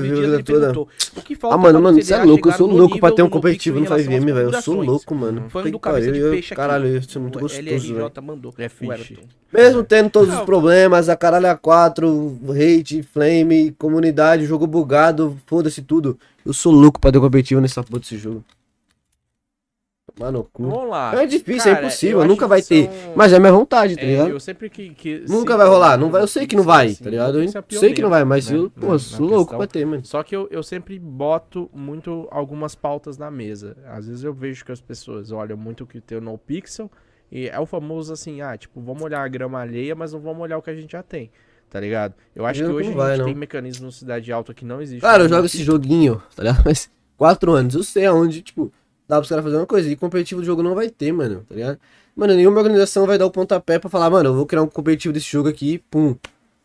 vida toda. O que falta ah, mano, mano, você é louco. Eu sou louco pra ter um competitivo no 5M, velho. Eu sou louco, mano. Foi um do cabeça eu, peixe aqui. Caralho, isso é muito gostoso, velho. mandou. É Mesmo tendo todos os problemas, a caralho A4, hate, flame, comunidade, jogo bugado, foda-se tudo. Eu sou louco pra ter um competitivo nessa porra desse jogo. Mano, Vamos lá. É difícil, é Cara, é impossível, nunca vai ter. São... Mas é minha vontade, tá é, ligado? Eu sempre que. que nunca vai rolar, não vai, eu sei que não vai, assim, tá ligado? Eu sei que não vai, mas né? eu, pô, sou louco pra ter, mano. Só que eu, eu sempre boto muito algumas pautas na mesa. Às vezes eu vejo que as pessoas olham muito o que tem no Pixel e é o famoso assim, ah, tipo, vamos olhar a grama alheia, mas não vamos olhar o que a gente já tem tá ligado? Eu acho eu que hoje a gente vai, tem mecanismos no Cidade Alta que não existe. Cara, eu jogo esse joguinho, tá ligado? Mas quatro anos, eu sei aonde, tipo, Dá pros caras fazer uma coisa. E competitivo do jogo não vai ter, mano, tá ligado? Mano, nenhuma organização vai dar o pontapé pra falar, mano, eu vou criar um competitivo desse jogo aqui, pum.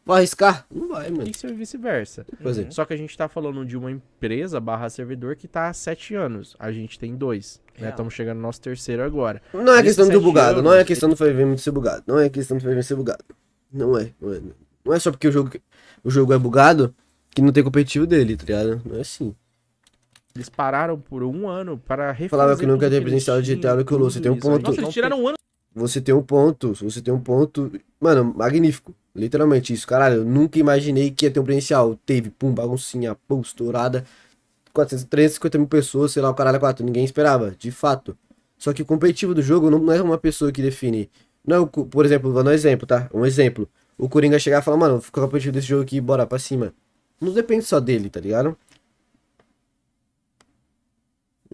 Vai arriscar? Não vai, mano. Tem que ser vice-versa. Uhum. Só que a gente tá falando de uma empresa barra servidor que tá há sete anos. A gente tem dois. Estamos né? chegando no nosso terceiro agora. Não é questão do bugado, anos, não é questão do FVM ser bugado. Não é questão do FVM ser bugado. É, não é, não é. Não é só porque o jogo, o jogo é bugado que não tem competitivo dele, tá ligado? Não é assim. Eles pararam por um ano para refazer. Falava que nunca tem presencial digital e que você tem um ponto. Nossa, eles tiraram um ano. Você tem um ponto, você tem um ponto. Mano, magnífico. Literalmente isso, caralho. Eu nunca imaginei que ia ter um presencial. Teve, pum, baguncinha, pum, estourada. 400, 350 mil pessoas, sei lá, o caralho, 4. Ninguém esperava, de fato. Só que o competitivo do jogo não é uma pessoa que define. Não é por exemplo, vou dar um exemplo, tá? Um exemplo. O Coringa chegar e falar, mano, ficou é competitivo desse jogo aqui, bora pra cima. Não depende só dele, tá ligado?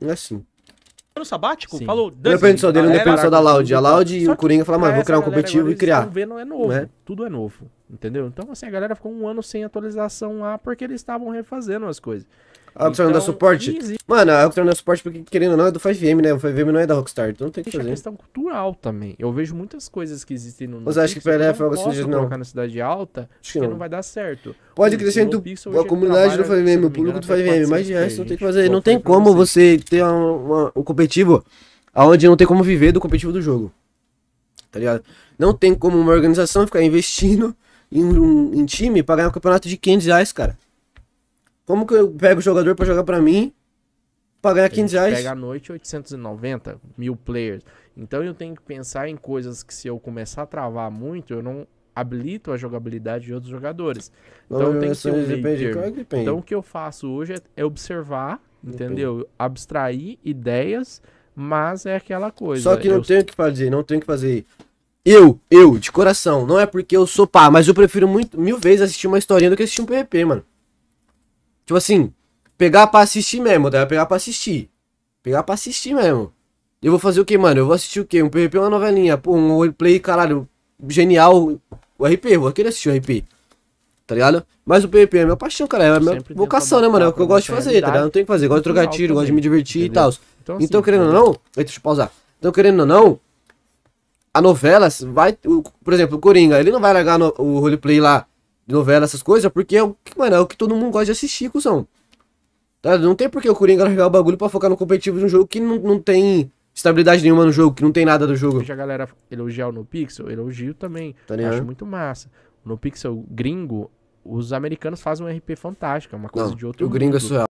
é assim. No sabático? Sim. Falou. Não depende só dele, não depende só da Loud. A Loud e o Coringa falaram, mas vou criar um competitivo e criar. Vendo, é novo, né? Tudo é novo, entendeu? Então, assim, a galera ficou um ano sem atualização lá porque eles estavam refazendo as coisas. A ah, Rockstar então, não dá então, suporte? Mano, a Rockstar não dá suporte porque, querendo ou não, é do 5M, né? O 5M não é da Rockstar, então não tem que fazer. É questão cultural também. Eu vejo muitas coisas que existem no Mas acho que para ela é algo assim, não. colocar na cidade alta, acho que não. não vai dar certo. Pode crescer do, é a comunidade do 5M, o público do 5M, mas de resto não tem que fazer. Não tem como você ter um competitivo aonde não tem como viver do competitivo do jogo. Tá ligado? Não tem como uma organização ficar investindo em um em time pagar um campeonato de 500 reais, cara. Como que eu pego o jogador para jogar para mim? Pagar 15 reais? Pega à noite 890 mil players. Então eu tenho que pensar em coisas que se eu começar a travar muito, eu não habilito a jogabilidade de outros jogadores. Então tem que ser um é Então o que eu faço hoje é, é observar, entendeu? Abstrair ideias, mas é aquela coisa. Só que não eu... tenho que fazer, não tenho que fazer. Eu, eu, de coração, não é porque eu sou pá, mas eu prefiro muito, mil vezes assistir uma historinha do que assistir um PVP, mano. Tipo assim, pegar pra assistir mesmo, tá? Pegar pra assistir. Pegar pra assistir mesmo. Eu vou fazer o que, mano? Eu vou assistir o que? Um PVP uma novelinha? Pô, um roleplay, caralho, genial. O RP, vou querer assistir o RP. Tá ligado? Mas o PVP é minha paixão, cara. É a minha vocação, né, mano? É o que eu gosto de fazer, tá ligado? Não tem que fazer. Eu gosto de trocar tiro, gosto de me divertir entendeu? e tal. Então, então, assim, então querendo ou tipo- não. Eita, deixa eu pausar. Então, querendo ou não, a novela vai. por exemplo, o Coringa, ele não vai largar no, o roleplay lá novela, essas coisas, porque é o que, mano, é o que todo mundo gosta de assistir, cuzão. Tá? Não tem por que o Coringa largar o bagulho pra focar no competitivo de um jogo que não, não tem estabilidade nenhuma no jogo, que não tem nada do jogo. Veja a galera elogiar o No Pixel, elogio também. Tá acho muito massa. No Pixel gringo, os americanos fazem um RP fantástico, é uma coisa não, de outro O gringo é mundo. é surreal.